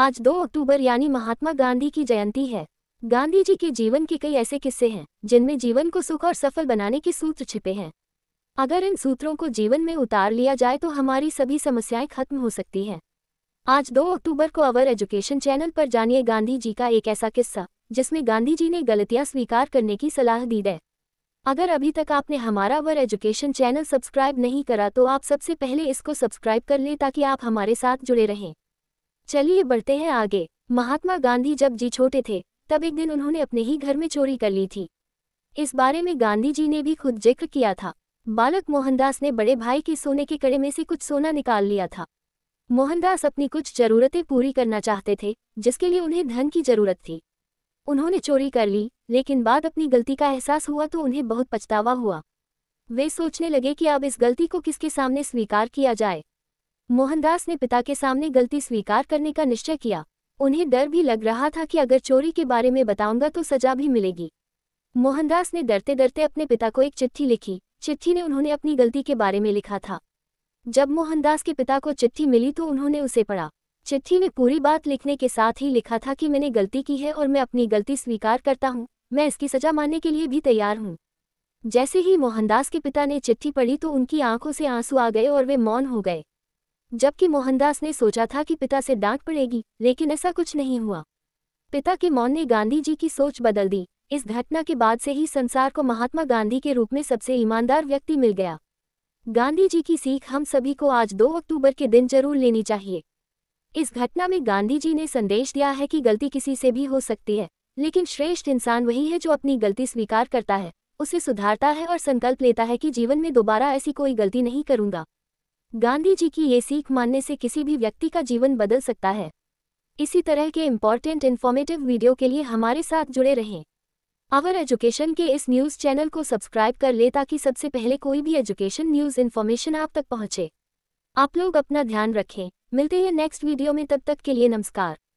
आज 2 अक्टूबर यानी महात्मा गांधी की जयंती है गांधी जी के जीवन के कई ऐसे किस्से हैं जिनमें जीवन को सुख और सफल बनाने के सूत्र छिपे हैं अगर इन सूत्रों को जीवन में उतार लिया जाए तो हमारी सभी समस्याएं खत्म हो सकती हैं आज 2 अक्टूबर को अवर एजुकेशन चैनल पर जानिए गांधी जी का एक ऐसा किस्सा जिसमें गांधी जी ने गलतियां स्वीकार करने की सलाह दी है अगर अभी तक आपने हमारा अवर एजुकेशन चैनल सब्सक्राइब नहीं करा तो आप सबसे पहले इसको सब्सक्राइब कर लें ताकि आप हमारे साथ जुड़े रहें चलिए बढ़ते हैं आगे महात्मा गांधी जब जी छोटे थे तब एक दिन उन्होंने अपने ही घर में चोरी कर ली थी इस बारे में गांधी जी ने भी खुद जिक्र किया था बालक मोहनदास ने बड़े भाई के सोने के कड़े में से कुछ सोना निकाल लिया था मोहनदास अपनी कुछ जरूरतें पूरी करना चाहते थे जिसके लिए उन्हें धन की जरूरत थी उन्होंने चोरी कर ली लेकिन बाद अपनी गलती का एहसास हुआ तो उन्हें बहुत पछतावा हुआ वे सोचने लगे कि अब इस गलती को किसके सामने स्वीकार किया जाए मोहनदास ने पिता के सामने गलती स्वीकार करने का निश्चय किया उन्हें डर भी लग रहा था कि अगर चोरी के बारे में बताऊंगा तो सजा भी मिलेगी मोहनदास ने डरते डरते अपने पिता को एक चिट्ठी लिखी चिट्ठी ने उन्होंने अपनी गलती के बारे में लिखा था जब मोहनदास के पिता को चिट्ठी मिली तो उन्होंने उसे पढ़ा चिट्ठी में पूरी बात लिखने के साथ ही लिखा था कि मैंने गलती की है और मैं अपनी गलती स्वीकार करता हूँ मैं इसकी सजा मानने के लिए भी तैयार हूँ जैसे ही मोहनदास के पिता ने चिट्ठी पढ़ी तो उनकी आंखों से आंसू आ गए और वे मौन हो गए जबकि मोहनदास ने सोचा था कि पिता से डांट पड़ेगी लेकिन ऐसा कुछ नहीं हुआ पिता के मौन ने गांधी जी की सोच बदल दी इस घटना के बाद से ही संसार को महात्मा गांधी के रूप में सबसे ईमानदार व्यक्ति मिल गया गांधी जी की सीख हम सभी को आज 2 अक्टूबर के दिन जरूर लेनी चाहिए इस घटना में गांधी जी ने संदेश दिया है कि गलती किसी से भी हो सकती है लेकिन श्रेष्ठ इंसान वही है जो अपनी गलती स्वीकार करता है उसे सुधारता है और संकल्प लेता है कि जीवन में दोबारा ऐसी कोई गलती नहीं करूंगा गांधी जी की ये सीख मानने से किसी भी व्यक्ति का जीवन बदल सकता है इसी तरह के इम्पॉर्टेंट इन्फॉर्मेटिव वीडियो के लिए हमारे साथ जुड़े रहें आवर एजुकेशन के इस न्यूज़ चैनल को सब्सक्राइब कर ले ताकि सबसे पहले कोई भी एजुकेशन न्यूज़ इन्फॉर्मेशन आप तक पहुँचे आप लोग अपना ध्यान रखें मिलते हैं नेक्स्ट वीडियो में तब तक के लिए नमस्कार